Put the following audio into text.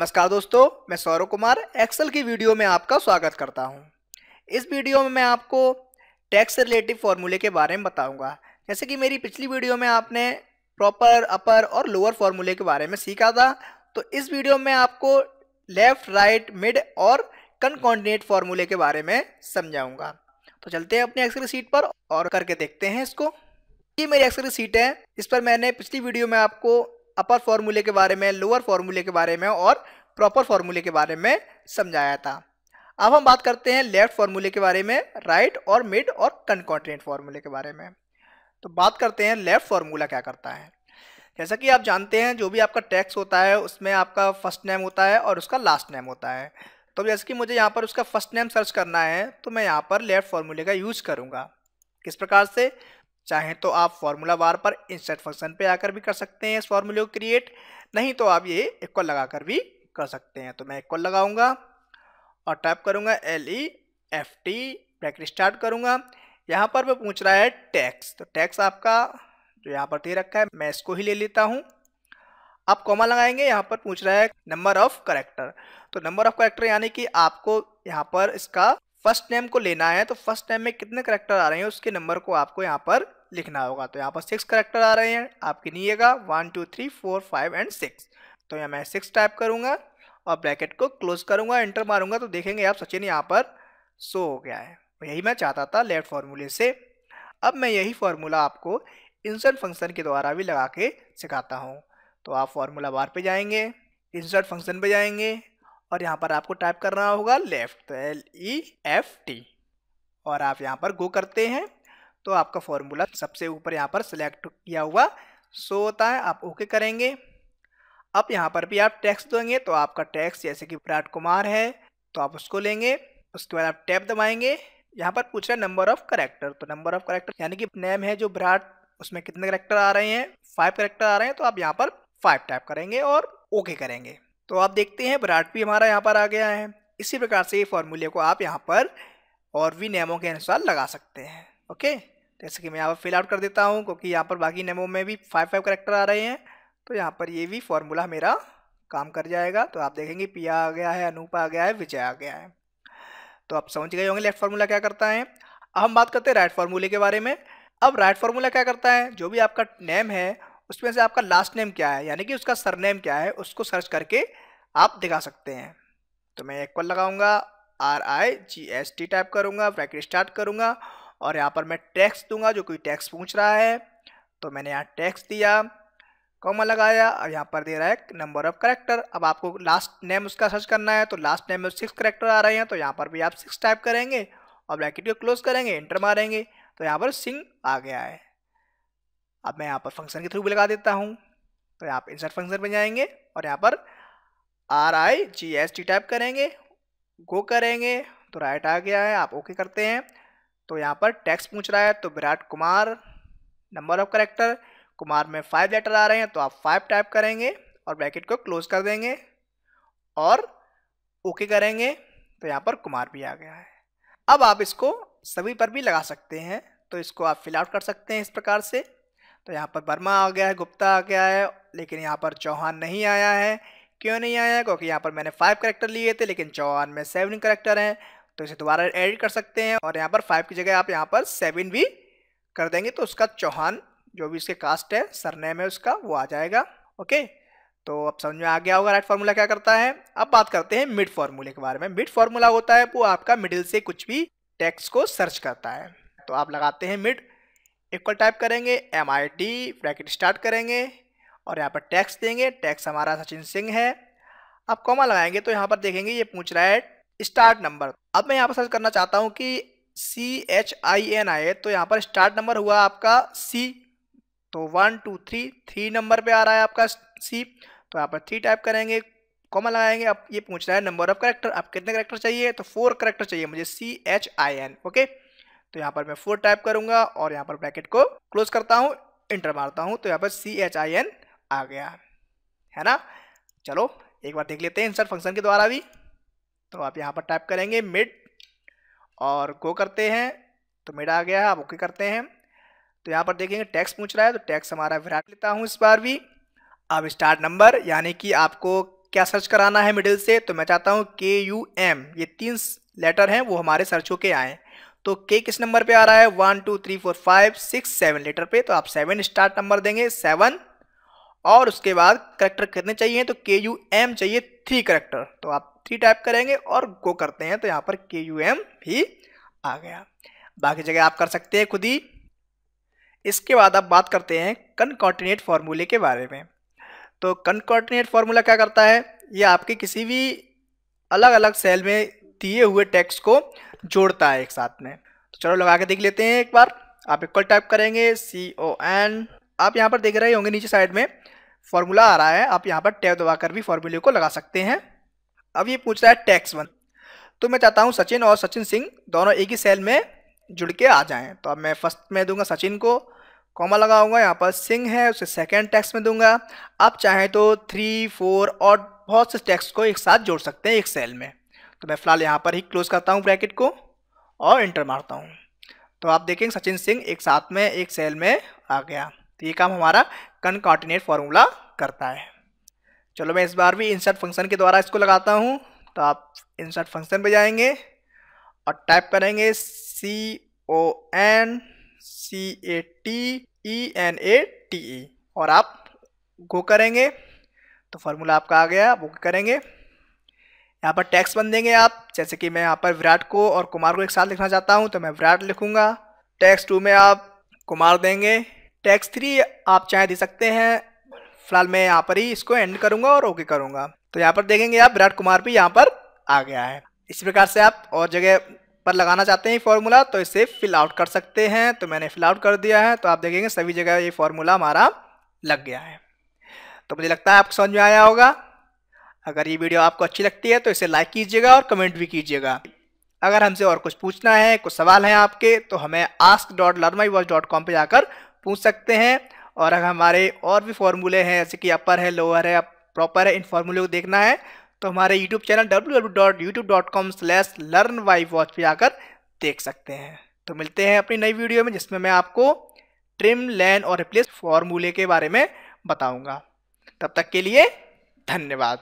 नमस्कार दोस्तों मैं सौरव कुमार एक्सेल की वीडियो में आपका स्वागत करता हूं। इस वीडियो में मैं आपको टैक्स रिलेटिव फॉर्मूले के बारे में बताऊंगा। जैसे कि मेरी पिछली वीडियो में आपने प्रॉपर अपर और लोअर फॉर्मूले के बारे में सीखा था तो इस वीडियो में आपको लेफ्ट राइट मिड और कनकॉर्डिनेट फॉर्मूले के बारे में समझाऊँगा तो चलते हैं अपने एक्सेल सीट पर और करके देखते हैं इसको ये मेरी एक्सेल सीट है इस पर मैंने पिछली वीडियो में आपको अपर फॉर्मूले के बारे में लोअर फॉर्मूले के बारे में और प्रॉपर फॉर्मूले के बारे में समझाया था अब हम बात करते हैं लेफ्ट फॉर्मूले के बारे में राइट right और मिड और कनकॉन्टिनेंट फॉर्मूले के बारे में तो बात करते हैं लेफ्ट फॉर्मूला क्या करता है जैसा कि आप जानते हैं जो भी आपका टैक्स होता है उसमें आपका फर्स्ट नेम होता है और उसका लास्ट नेम होता है तो जैसे कि मुझे यहाँ पर उसका फर्स्ट नेम सर्च करना है तो मैं यहाँ पर लेफ्ट फॉर्मूले का यूज़ करूँगा किस प्रकार से चाहें तो आप फॉर्मूला बार पर इंसर्ट फंक्शन पे आकर भी कर सकते हैं इस फॉर्मूले को क्रिएट नहीं तो आप ये इक्वल लगाकर भी कर सकते हैं तो मैं इक्वल लगाऊंगा और टाइप करूंगा L E F T bracket start करूंगा यहाँ पर मैं पूछ रहा है टैक्स तो टैक्स आपका जो यहाँ पर दे रखा है मैं इसको ही ले लेता हूँ आप कॉमा लगाएंगे यहाँ पर पूछ रहा है नंबर ऑफ करेक्टर तो नंबर ऑफ करेक्टर यानी कि आपको यहाँ पर इसका फर्स्ट नेम को लेना है तो फर्स्ट नेम में कितने करेक्टर आ रहे हैं उसके नंबर को आपको यहाँ पर लिखना होगा तो यहाँ पर सिक्स करेक्टर आ रहे हैं आप गिनिएगा one two three four five and six तो यहाँ मैं सिक्स टाइप करूँगा और ब्रैकेट को क्लोज करूँगा एंटर मारूँगा तो देखेंगे आप सचिन यहाँ पर सो हो गया है तो यही मैं चाहता था लेफ्ट फार्मूले से अब मैं यही फार्मूला आपको इंसर्ट फंक्शन के द्वारा भी लगा के सिखाता हूँ तो आप फार्मूला बार पे जाएंगे इंसर्ट फंक्शन पे जाएंगे और यहाँ पर आपको टाइप करना होगा left L E F T और आप यहाँ पर गो करते हैं तो आपका फॉर्मूला सबसे ऊपर यहाँ पर सिलेक्ट किया हुआ सो होता है आप ओके करेंगे अब यहाँ पर भी आप टैक्स देंगे तो आपका टैक्स जैसे कि विराट कुमार है तो आप उसको लेंगे उसके बाद आप टैप दबाएंगे यहाँ पर पूछ रहा है नंबर ऑफ करेक्टर तो नंबर ऑफ करेक्टर यानी कि नेम है जो विराट उसमें कितने करेक्टर आ रहे हैं फाइव करेक्टर आ रहे हैं तो आप यहाँ पर फाइव टैप करेंगे और ओके करेंगे तो आप देखते हैं विराट भी हमारा यहाँ पर आ गया है इसी प्रकार से ये फॉर्मूले को आप यहाँ पर और भी नियमों के अनुसार लगा सकते हैं ओके जैसे कि मैं यहाँ पर फिल आउट कर देता हूँ क्योंकि यहाँ पर बाकी नेमो में भी फाइव फाइव करेक्टर आ रहे हैं तो यहाँ पर ये भी फॉर्मूला मेरा काम कर जाएगा तो आप देखेंगे पिया आ गया है अनूपा आ गया है विजय आ गया है तो आप समझ गए होंगे लेफ्ट फार्मूला क्या करता है अब हम बात करते हैं राइट फार्मूले के बारे में अब राइट फार्मूला क्या करता है जो भी आपका नेम है उसमें से आपका लास्ट नेम क्या है यानी कि उसका सरनेम क्या है उसको सर्च करके आप दिखा सकते हैं तो मैं एक पर लगाऊंगा R I G S T type करूँगा ब्रैकेट स्टार्ट करूँगा और यहाँ पर मैं टैक्स दूंगा जो कोई टैक्स पूछ रहा है तो मैंने यहाँ टैक्स दिया कॉमा लगाया और यहाँ पर दे रहा है नंबर ऑफ करेक्टर अब आपको लास्ट नेम उसका सर्च करना है तो लास्ट नेम में सिक्स करेक्टर आ रहे हैं तो यहाँ पर भी आप सिक्स टाइप करेंगे और ब्रैकेट को क्लोज करेंगे इंटर मारेंगे तो यहाँ पर सिंह आ गया है अब मैं यहाँ पर फंक्शन के थ्रू भी लगा देता हूँ तो यहाँ पर इंसर्ट फंक्शन पर जाएंगे और यहाँ पर R I G S T type करेंगे गो करेंगे तो राइट आ गया है आप ओके करते हैं तो यहाँ पर टैक्स पूछ रहा है तो Virat Kumar number of character Kumar में फाइव लेटर आ रहे हैं तो आप फाइव टाइप करेंगे और ब्रैकेट को क्लोज कर देंगे और ओके करेंगे तो यहाँ पर कुमार भी आ गया है अब आप इसको सभी पर भी लगा सकते हैं तो इसको आप फिल आउट कर सकते हैं इस प्रकार से तो यहाँ पर वर्मा आ गया है गुप्ता आ गया है लेकिन यहाँ पर चौहान नहीं आया है क्यों नहीं आया क्योंकि यहाँ पर मैंने फाइव करेक्टर लिए थे लेकिन चौहान में सेवन करेक्टर हैं तो इसे दोबारा एडिट कर सकते हैं और यहाँ पर फाइव की जगह आप यहाँ पर सेवन भी कर देंगे तो उसका चौहान जो भी इसके कास्ट है सरनेम है उसका वो आ जाएगा ओके तो अब समझ में आ गया होगा राइट फार्मूला क्या करता है अब बात करते हैं मिड फार्मूले के बारे में मिड फार्मूला होता है वो आपका मिडिल से कुछ भी टैक्स को सर्च करता है तो आप लगाते हैं मिड इक्वल टाइप करेंगे एम आई ब्रैकेट स्टार्ट करेंगे और यहाँ पर टैक्स देंगे टैक्स हमारा सचिन सिंह है आप कॉमा लगाएंगे तो यहाँ पर देखेंगे ये पूछ रहा है स्टार्ट नंबर अब मैं यहाँ पर सर्च करना चाहता हूँ कि सी एच आई एन आए तो यहाँ पर स्टार्ट नंबर हुआ आपका सी तो one two three three number पे आ रहा है आपका सी तो यहाँ पर थ्री टाइप करेंगे कॉमन लगाएंगे अब ये पूछ रहा है नंबर ऑफ करेक्टर आप कितने करेक्टर चाहिए तो फोर करेक्टर चाहिए मुझे C H I N okay तो यहाँ पर मैं फोर टाइप करूँगा और यहाँ पर ब्रैकेट को क्लोज करता हूँ इंटर मारता हूँ तो यहाँ पर सी एच आई एन आ गया है ना चलो एक बार देख लेते हैं इंसर्ट फंक्शन के द्वारा भी तो आप यहाँ पर टाइप करेंगे मिड और गो करते हैं तो मिड आ गया है आप ओके करते हैं तो यहाँ पर देखेंगे टैक्स पूछ रहा है तो टैक्स हमारा विराट लेता हूँ इस बार भी अब स्टार्ट नंबर यानी कि आपको क्या सर्च कराना है मिडिल से तो मैं चाहता हूँ के यू एम ये तीन लेटर हैं वो हमारे सर्च होके आएँ तो के किस नंबर पे आ रहा है one two three four five six seven letter पे तो आप सेवन स्टार्ट नंबर देंगे सेवन और उसके बाद करेक्टर कितने चाहिए तो के यू एम चाहिए थ्री करेक्टर तो आप थ्री टाइप करेंगे और गो करते हैं तो यहाँ पर के यू एम भी आ गया बाकी जगह आप कर सकते हैं खुद ही इसके बाद आप बात करते हैं कनकॉर्डिनेट फार्मूले के बारे में तो कनकॉर्डिनेट फार्मूला क्या करता है ये आपके किसी भी अलग अलग सेल में दिए हुए टैक्स को जोड़ता है एक साथ में तो चलो लगा के देख लेते हैं एक बार आप इक्वल टाइप करेंगे सी ओ एन आप यहाँ पर देख रहे होंगे नीचे साइड में फॉर्मूला आ रहा है आप यहाँ पर टैब दबाकर भी फॉर्मूले को लगा सकते हैं अब ये पूछ रहा है टैक्स वन तो मैं चाहता हूँ सचिन और सचिन सिंह दोनों एक ही सेल में जुड़ के आ जाएं तो अब मैं फर्स्ट में दूंगा सचिन को कॉमा लगाऊंगा यहाँ पर सिंह है उसे सेकेंड टैक्स में दूंगा आप चाहें तो थ्री फोर और बहुत से टैक्स को एक साथ जोड़ सकते हैं एक सेल में तो मैं फ़िलहाल यहाँ पर ही क्लोज करता हूँ ब्रैकेट को और इंटर मारता हूँ तो आप देखेंगे सचिन सिंह एक साथ में एक सेल में आ गया तो ये काम हमारा कनकॉर्डिनेट फार्मूला करता है चलो मैं इस बार भी इंसर्ट फंक्शन के द्वारा इसको लगाता हूँ तो आप इंसर्ट फंक्शन पर जाएंगे और टाइप करेंगे C O N C A T E N A T E और आप गो करेंगे तो फार्मूला आपका आ गया वो करेंगे यहाँ पर टैक्स बन देंगे आप जैसे कि मैं यहाँ पर विराट को और कुमार को एक साथ लिखना चाहता हूँ तो मैं विराट लिखूँगा टैक्स टू में आप कुमार देंगे टैक्स थ्री आप चाहे दे सकते हैं फिलहाल मैं यहाँ पर ही इसको एंड करूँगा और ओके करूँगा तो यहाँ पर देखेंगे आप विराट कुमार भी यहाँ पर आ गया है इसी प्रकार से आप और जगह पर लगाना चाहते हैं फॉर्मूला तो इसे फिल आउट कर सकते हैं तो मैंने फिल आउट कर दिया है तो आप देखेंगे सभी जगह ये फॉर्मूला हमारा लग गया है तो मुझे लगता है आपको समझ में आया होगा अगर ये वीडियो आपको अच्छी लगती है तो इसे लाइक कीजिएगा और कमेंट भी कीजिएगा अगर हमसे और कुछ पूछना है कुछ सवाल हैं आपके तो हमें ask dot learn my watch dot com पर जाकर पूछ सकते हैं और अगर हमारे और भी फॉर्मूले हैं जैसे कि अपर है लोअर है प्रॉपर है इन फॉर्मूले को देखना है तो हमारे YouTube channel W slash learn Y watch पर आकर देख सकते हैं तो मिलते हैं अपनी नई वीडियो में जिसमें मैं आपको ट्रिम लैन और रिप्लेस फॉर्मूले के बारे में बताऊँगा तब तक के लिए धन्यवाद